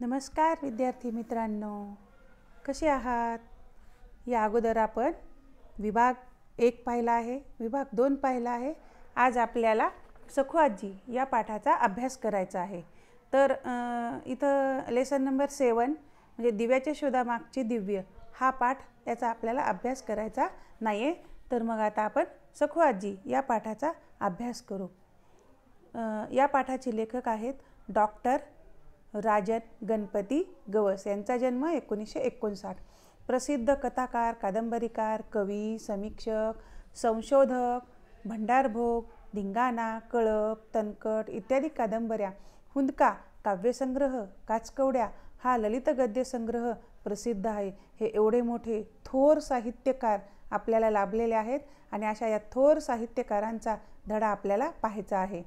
नमस्कार विद्यार्थी मित्रांनो कसे आहात या अगोदर आपण विभाग एक पाहिला आहे विभाग दोन पाहिला आहे आज आपल्याला सखुआजी या पाठाचा अभ्यास करायचा आहे तर इथं लेसन नंबर सेवन म्हणजे दिव्याच्या शोधामागचे दिव्य हा पाठ याचा आपल्याला अभ्यास करायचा नाही आहे तर मग आता आपण सखुआजी या पाठाचा अभ्यास करू या पाठाचे लेखक आहेत डॉक्टर राजन गणपती गवस यांचा जन्म एकोणीसशे एकोणसाठ प्रसिद्ध कथाकार कादंबरीकार कवी समीक्षक संशोधक भंडारभोग धिंगाणा कळप तनकट इत्यादी कादंबऱ्या हुंदका काव्यसंग्रह काचकवड्या हा ललित गद्यसंग्रह प्रसिद्ध आहे हे एवढे मोठे थोर साहित्यकार आपल्याला लाभलेले आहेत आणि अशा या थोर साहित्यकारांचा धडा आपल्याला पाहायचा आहे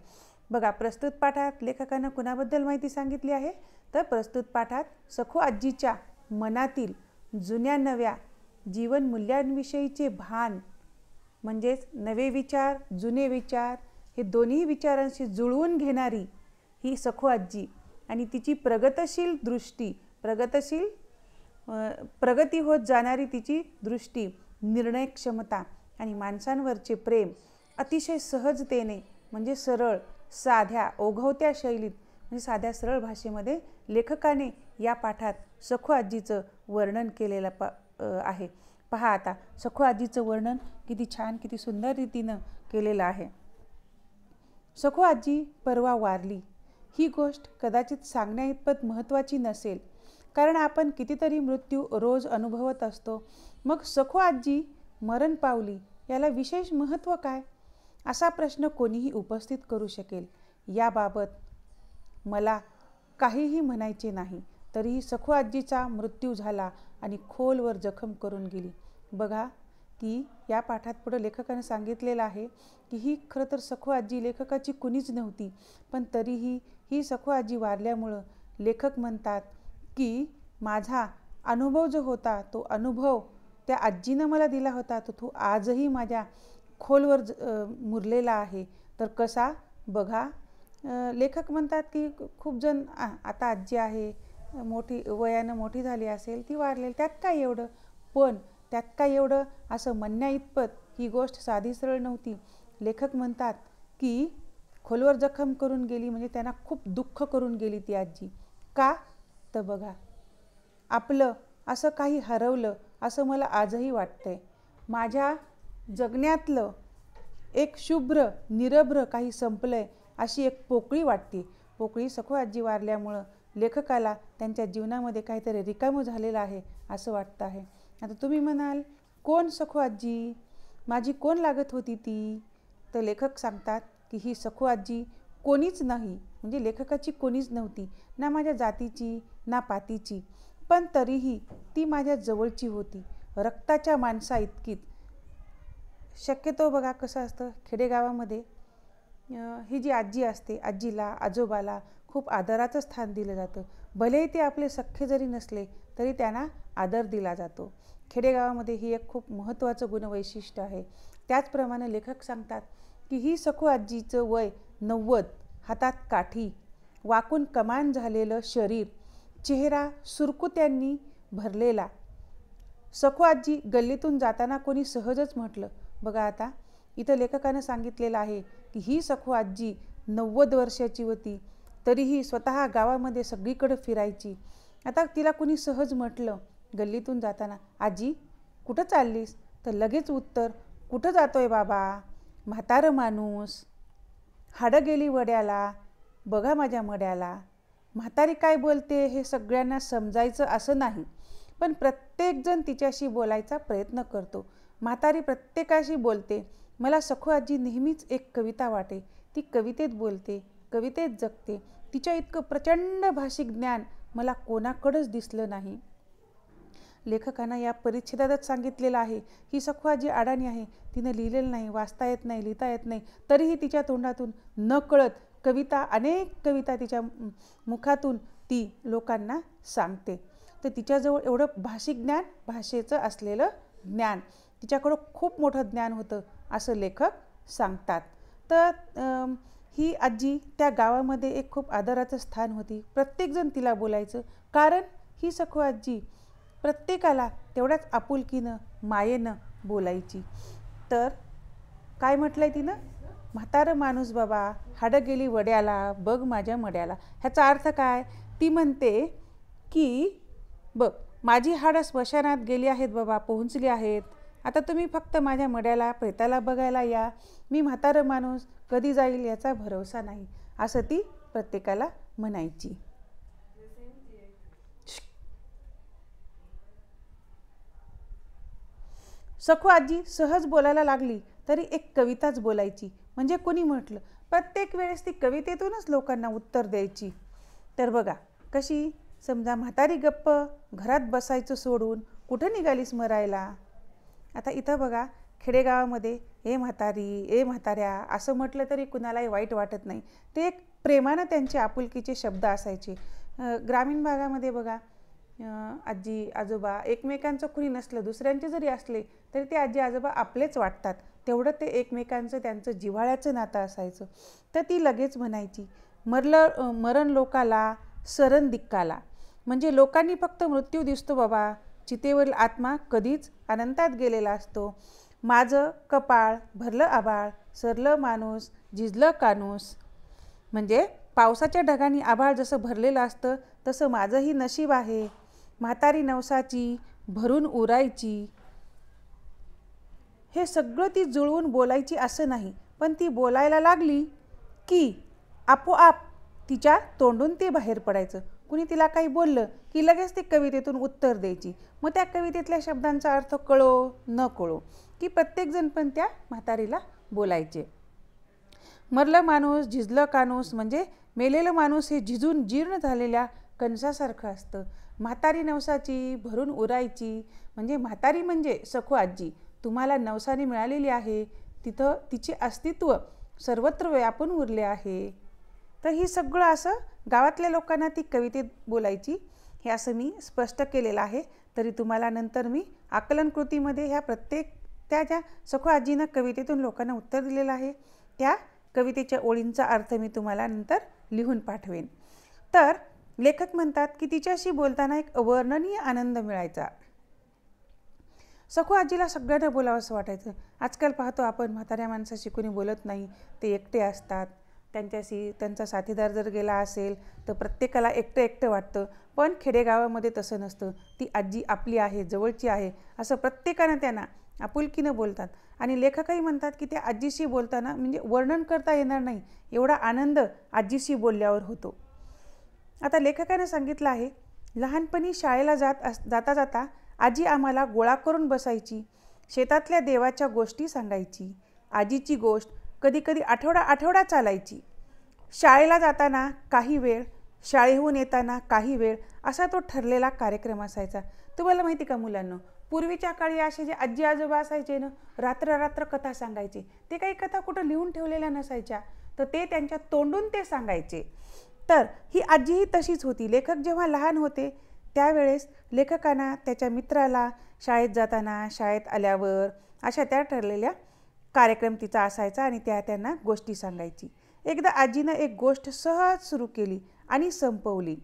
बघा प्रस्तुत पाठात लेखकानं कुणाबद्दल माहिती सांगितली आहे तर प्रस्तुत पाठात सखो आजीच्या मनातील जुन्या नव्या जीवनमूल्यांविषयीचे भान म्हणजेच नवे विचार जुने विचार हे दोन्ही विचारांशी जुळवून घेणारी ही सखो आजी आणि तिची प्रगतशील दृष्टी प्रगतशील प्रगती होत जाणारी तिची दृष्टी निर्णय क्षमता आणि माणसांवरचे प्रेम अतिशय सहजतेने म्हणजे सरळ साध्या ओघवत्या शैलीत म्हणजे साध्या सरळ भाषेमध्ये लेखकाने या पाठात सखू आजीचं वर्णन केलेलं प आहे पहा आता सखू आजीचं वर्णन किती छान किती सुंदर रीतीनं केलेलं आहे सखू आजी परवा वारली ही गोष्ट कदाचित सांगण्याइतपत महत्त्वाची नसेल कारण आपण कितीतरी मृत्यू रोज अनुभवत असतो मग सखो आजी मरण पावली याला विशेष महत्त्व काय असा प्रश्न कोणीही उपस्थित करू शकेल याबाबत मला काहीही म्हणायचे नाही तरीही सखू आजीचा मृत्यू झाला आणि खोलवर जखम करून गेली बघा की या पाठात पुढं लेखकाने सांगितलेलं आहे की ही खरं तर सखू आजी लेखकाची कुणीच नव्हती पण तरीही ही सखू आजी वारल्यामुळं लेखक म्हणतात की माझा अनुभव जो होता तो अनुभव त्या आजीनं मला दिला होता तो तू आजही माझ्या खोलवर मुरलेला आहे तर कसा बघा लेखक म्हणतात की खूप जण आता आजी आहे मोठी वयानं मोठी झाली असेल ती वाढलेली त्यात काय एवढं पण त्यात काय एवढं असं म्हणण्या इतपत ही गोष्ट साधी सरळ नव्हती लेखक म्हणतात की खोलवर जखम करून गेली म्हणजे त्यांना खूप दुःख करून गेली ती आजी का तर बघा आपलं असं काही हरवलं असं मला आजही वाटतंय माझ्या जगण्यातलं एक शुभ्र निरभ्र काही संपलं आहे अशी एक पोकळी वाटते पोकळी सखो आजी वारल्यामुळं लेखकाला त्यांच्या जीवनामध्ये काहीतरी रिकामं झालेलं आहे असं वाटतं आहे आता तुम्ही म्हणाल कोण सखो आजी माझी कोण लागत होती ती तर लेखक सांगतात की ही सखो आजी कोणीच नाही म्हणजे लेखकाची कोणीच नव्हती ना माझ्या जातीची ना पातीची पण तरीही ती माझ्या जवळची होती रक्ताच्या माणसा इतकीत शक्यतो बघा कसं असतं खेडेगावामध्ये ही जी आजी असते आजीला आजोबाला खूप आदराचं स्थान दिलं जातं भलेही ते आपले सख्खे जरी नसले तरी त्यांना आदर दिला जातो खेडेगावामध्ये ही एक खूप महत्त्वाचं गुणवैशिष्ट्य आहे त्याचप्रमाणे लेखक सांगतात की ही सखू आजीचं वय नव्वद हातात काठी वाकून कमान झालेलं शरीर चेहरा सुरकुत्यांनी भरलेला सखो आजी गल्लीतून जाताना कोणी सहजच म्हटलं बघा आता इथं लेखकानं सांगितलेलं आहे की ही सखो आजी नव्वद वर्षाची होती तरीही स्वतः गावामध्ये सगळीकडं फिरायची आता तिला कुणी सहज म्हटलं गल्लीतून जाताना आजी कुठं चाललीस तर लगेच उत्तर कुठं जातोय बाबा म्हातारं माणूस हाडं गेली वड्याला बघा माझ्या मड्याला म्हातारी काय बोलते हे सगळ्यांना समजायचं असं नाही पण प्रत्येकजण तिच्याशी बोलायचा प्रयत्न करतो म्हातारी प्रत्येकाशी बोलते मला सखू आजी नेहमीच एक कविता वाटे ती कवितेत बोलते कवितेत जगते तिच्या इतकं प्रचंड भाषिक ज्ञान मला कोणाकडंच दिसलं नाही लेखकांना या परिच्छेदातच सांगितलेलं आहे ही सखवा जी अडाणी आहे तिनं लिहिलेलं नाही वाचता येत नाही लिहिता येत नाही तरीही तिच्या तोंडातून न कळत कविता अनेक कविता तिच्या मुखातून ती लोकांना सांगते तर तिच्याजवळ एवढं भाषिक ज्ञान भाषेचं असलेलं ज्ञान तिच्याकडं खूप मोठं ज्ञान होतं असं लेखक सांगतात तर ही आजी त्या गावामध्ये एक खूप आदराचं स्थान होती प्रत्येकजण तिला बोलायचं कारण ही सखो आजी प्रत्येकाला तेवढ्याच आपुलकीनं मायेनं बोलायची तर काय म्हटलं आहे तिनं म्हातारं माणूस बाबा हाडं गेली वड्याला बघ माझ्या मड्याला ह्याचा अर्थ काय ती म्हणते की बघ माझी हाडं स्मशानात गेली आहेत बाबा पोहोचली आहेत आता तुम्ही फक्त माझ्या मड्याला प्रेताला बघायला या मी म्हातारं माणूस कधी जाईल याचा भरोसा नाही असं ती प्रत्येकाला म्हणायची सखू आजी सहज बोलायला लागली तरी एक कविताच बोलायची म्हणजे कोणी म्हटलं प्रत्येक वेळेस ती कवितेतूनच लोकांना उत्तर द्यायची तर बघा कशी समजा म्हातारी गप्प घरात बसायचं सोडून कुठं निघालीस मरायला आता इथं बघा खेडेगावामध्ये ए म्हातारी ए म्हाताऱ्या असं म्हटलं तरी कुणालाही वाईट वाटत नाही ते एक प्रेमानं त्यांचे आपुलकीचे शब्द असायचे ग्रामीण भागामध्ये बघा आजी आजोबा एकमेकांचं कुणी नसलं दुसऱ्यांचे जरी असले तरी ते आजी आजोबा आपलेच वाटतात तेवढं ते एकमेकांचं त्यांचं जिव्हाळ्याचं नातं असायचं तर ती लगेच म्हणायची मरलं मरण लोकाला सरण दिक्काला म्हणजे लोकांनी फक्त मृत्यू दिसतो बाबा चितेवरील आत्मा कधीच अनंतात गेलेला असतो माझं कपाळ भरलं आबाळ सरलं माणूस झिजलं कानूस म्हणजे पावसाच्या ढगांनी आभाळ जसं भरलेलं असतं तसं माझंही नशीब आहे म्हातारी नवसाची भरून उरायची हे सगळं ती जुळवून बोलायची असं नाही पण ती बोलायला लागली की आपोआप तिच्या तोंडून ते बाहेर पडायचं कुणी तिला काही बोललं की लगेच ती कवितेतून उत्तर द्यायची मग त्या कवितेतल्या शब्दांचा अर्थ कळो न कळो की प्रत्येकजण पण त्या म्हातारीला बोलायचे मरलं माणूस झिजलं कानूस म्हणजे मेलेलं माणूस हे झिजून जीर्ण झालेल्या कणसासारखं असतं म्हातारी नवसाची भरून उरायची म्हणजे म्हातारी म्हणजे सखो आजी तुम्हाला नवसाने मिळालेली आहे तिथं तिचे अस्तित्व सर्वत्र व्यापून उरले आहे तर ही सगळं असं गावातल्या लोकांना ती कवितेत बोलायची हे असं मी स्पष्ट केलेलं आहे तरी तुम्हाला नंतर मी आकलन कृतीमध्ये ह्या प्रत्येक त्या ज्या सखो आजीनं कवितेतून लोकांना उत्तर दिलेलं आहे त्या कवितेच्या ओळींचा अर्थ मी तुम्हाला नंतर लिहून पाठवेन तर लेखक म्हणतात की तिच्याशी बोलताना एक अवर्णनीय आनंद मिळायचा सखो आजीला सगळ्यांना बोलावं असं वाटायचं आजकाल पाहतो आपण म्हाताऱ्या माणसाशी कोणी बोलत नाही ते एकटे असतात त्यांच्याशी त्यांचा साथीदार जर गेला असेल तर प्रत्येकाला एकटं एकटं वाटतं पण खेडेगावामध्ये तसं नसतं ती आजी आपली आहे जवळची आहे असं प्रत्येकानं त्यांना आपुलकीनं बोलतात आणि लेखकही म्हणतात की त्या आजीशी बोलताना म्हणजे वर्णन करता येणार नाही एवढा आनंद आजीशी बोलल्यावर होतो आता लेखकानं सांगितलं आहे लहानपणी शाळेला जात अस जाता जाता आजी आम्हाला गोळा करून बसायची शेतातल्या देवाच्या गोष्टी सांगायची आजीची गोष्ट कधीकधी आठवडा आठवडा चालायची शाळेला जाताना काही वेळ शाळेहून येताना काही वेळ असा तो ठरलेला कार्यक्रम असायचा तुम्हाला माहिती का मुलांना पूर्वीच्या काळी असे जे आजी आजोबा असायचे ना रात्र रात्र कथा सांगायचे ते काही कथा कुठं लिहून ठेवलेल्या नसायच्या तर ते त्यांच्या तोंडून ते सांगायचे तर ही आजीही तशीच होती लेखक जेव्हा लहान होते त्यावेळेस लेखकांना त्याच्या मित्राला शाळेत जाताना शाळेत आल्यावर अशा त्या ठरलेल्या कार्यक्रम तिचा असायचा आणि त्या त्यांना गोष्टी सांगायची एकदा आजीनं एक गोष्ट सहज सुरू केली आणि संपवली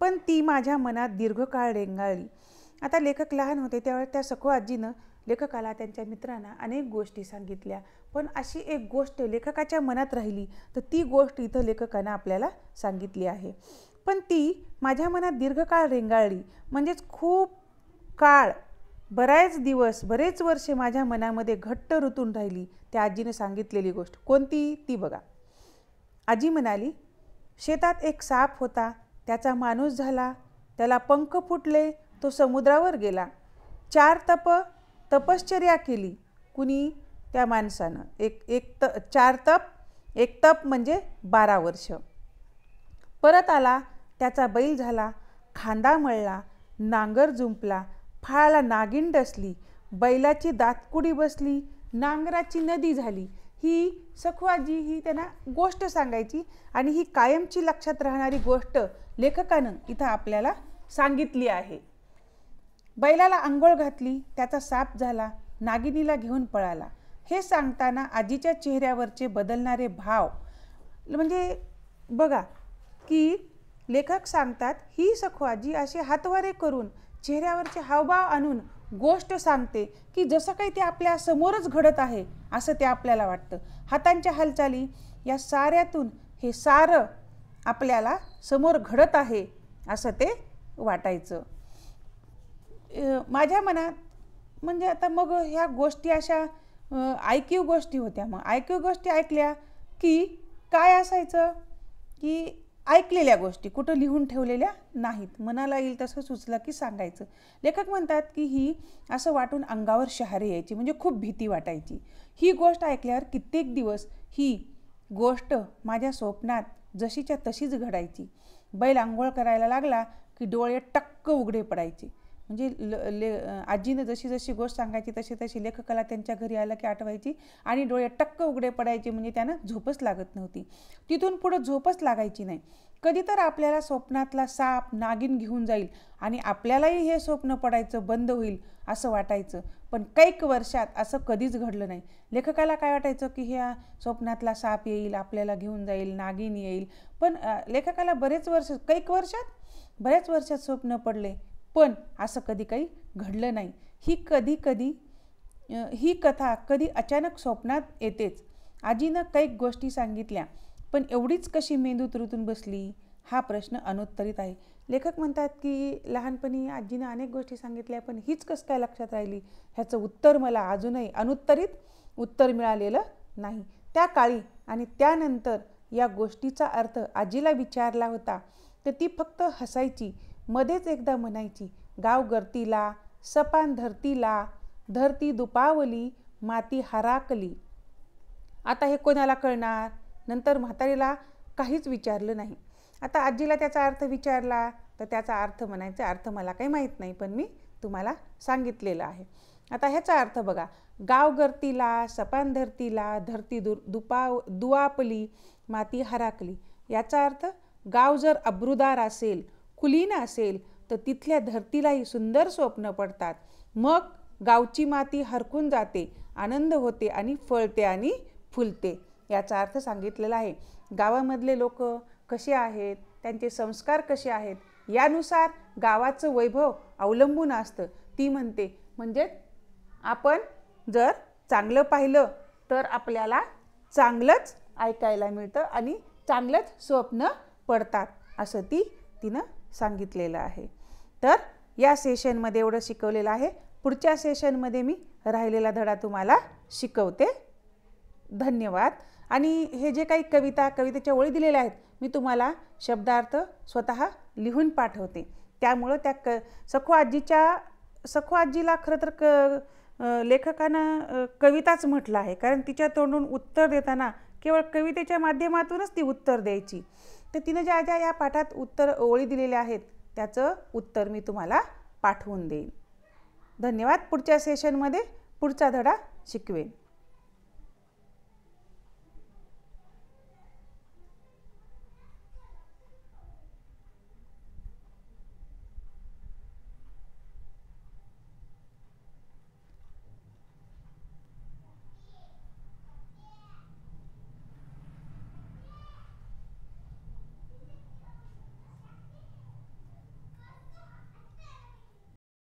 पण ती माझ्या मनात दीर्घकाळ रेंगाळली आता लेखक लहान होते त्यावेळेस त्या सखो आजीनं लेखकाला त्यांच्या मित्रांना अनेक गोष्टी सांगितल्या पण अशी एक गोष्ट लेखकाच्या मनात राहिली तर ती गोष्ट इथं लेखकानं आपल्याला सांगितली आहे पण ती माझ्या मनात दीर्घकाळ रेंगाळली म्हणजेच खूप काळ बऱ्याच दिवस बरेच वर्षे माझ्या मनामध्ये घट्ट रुतून राहिली त्या आजीने सांगितलेली गोष्ट कोणती ती बघा आजी म्हणाली शेतात एक साप होता त्याचा माणूस झाला त्याला पंख फुटले तो समुद्रावर गेला चार तप तपश्चर्या केली कुणी त्या माणसानं एक एक त चार तप एक तप म्हणजे बारा वर्ष परत आला त्याचा बैल झाला खांदा मळला नांगर जुंपला फाळाला नागिन डसली बैलाची दातकुडी बसली नांगराची नदी झाली ही सखवाजी ही त्यांना गोष्ट सांगायची आणि ही कायमची लक्षात राहणारी गोष्ट लेखकानं इथं आपल्याला सांगितली आहे बैलाला आंघोळ घातली त्याचा साप झाला नागिनीला घेऊन पळाला हे सांगताना आजीच्या चेहऱ्यावरचे बदलणारे भाव म्हणजे बघा की लेखक सांगतात ही सखवाजी असे हातवारे करून चेहऱ्यावरचे हावभाव आणून गोष्ट सांगते की जसं काही ते आपल्या समोरच घडत आहे असं ते आपल्याला वाटतं हातांच्या हालचाली या साऱ्यातून हे सारं आपल्याला समोर घडत आहे असं ते वाटायचं माझ्या मनात म्हणजे आता मग ह्या गोष्टी अशा आयक्यू गोष्टी होत्या मग आयक्यू गोष्टी ऐकल्या की काय असायचं की ऐकलेल्या गोष्टी कुठं लिहून ठेवलेल्या नाहीत मनाला येईल तसं सुचलं की सांगायचं लेखक म्हणतात की ही असं वाटून अंगावर शहारे यायची म्हणजे खूप भीती वाटायची ही गोष्ट ऐकल्यावर कित्येक दिवस ही गोष्ट माझ्या स्वप्नात जशीच्या तशीच घडायची बैल आंघोळ करायला लागला की डोळे टक्क उघडे पडायचे म्हणजे ल ले आजीनं जशी जशी गोष्ट सांगायची तशी तशी लेखकाला त्यांच्या घरी आलं की आठवायची आणि डोळे टक्क उघडे पडायचे म्हणजे त्यांना झोपच लागत नव्हती तिथून पुढं झोपच लागायची नाही कधी तर आपल्याला स्वप्नातला साप नागिन घेऊन जाईल आणि आपल्यालाही हे स्वप्न पडायचं बंद होईल असं वाटायचं पण कैक वर्षात असं कधीच घडलं नाही लेखकाला काय वाटायचं की ह्या स्वप्नातला साप येईल आपल्याला घेऊन जाईल नागिन येईल पण लेखकाला बरेच वर्ष कैक वर्षात बऱ्याच वर्षात स्वप्न पडले पण असं कधी काही घडलं नाही ही कधी कधी ही कथा कधी अचानक स्वप्नात येतेच आजीनं काही गोष्टी सांगितल्या पण एवढीच कशी मेंदूत रुतून बसली हा प्रश्न अनुत्तरित आहे लेखक म्हणतात की लहानपणी आजीनं अनेक गोष्टी सांगितल्या पण हीच कसं काय लक्षात राहिली ह्याचं उत्तर मला अजूनही अनुत्तरित उत्तर मिळालेलं नाही त्या काळी आणि त्यानंतर या गोष्टीचा अर्थ आजीला विचारला होता तर ती फक्त हसायची मध्येच एकदा म्हणायची गाव गर्तीला सपान धरतीला धरती दुपावली माती हराकली आता हे कोणाला कळणार नंतर म्हातारीला काहीच विचारलं नाही आता आजीला त्याचा अर्थ विचारला तर त्याचा अर्थ म्हणायचा अर्थ मला काही माहीत नाही पण मी तुम्हाला सांगितलेलं आहे आता ह्याचा अर्थ बघा गाव गर्तीला सपान धरतीला धरती दु दुपाव दुआपली माती हराकली याचा अर्थ गाव जर अब्रुदार असेल कुलीन असेल तर तिथल्या धरतीलाही सुंदर स्वप्न पडतात मग गावची माती हरकून जाते आनंद होते आणि फळते आणि फुलते याचा अर्थ सांगितलेला आहे गावामधले लोक कसे आहेत त्यांचे संस्कार कसे आहेत यानुसार गावाचं वैभव अवलंबून असतं ती म्हणते म्हणजे आपण जर चांगलं पाहिलं तर आपल्याला चांगलंच ऐकायला मिळतं आणि चांगलंच स्वप्न पडतात असं ती तिनं सांगितलेलं आहे तर या सेशनमध्ये एवढं शिकवलेलं आहे पुढच्या सेशनमध्ये मी राहिलेला धडा तुम्हाला शिकवते धन्यवाद आणि हे जे काही कविता कवितेच्या ओळी दिलेल्या आहेत मी तुम्हाला शब्दार्थ स्वतः लिहून पाठवते त्यामुळं त्या क सखो आजीच्या सखो आजीला खरं तर क लेखकानं कविताच म्हटलं आहे कारण तिच्या तोंडून उत्तर देताना केवळ कवितेच्या माध्यमातूनच ती उत्तर द्यायची तर तिनं ज्या ज्या या पाठात उत्तर ओळी दिलेल्या आहेत त्याचं उत्तर मी तुम्हाला पाठवून देईन धन्यवाद पुढच्या सेशनमध्ये पुढचा धडा शिकवेन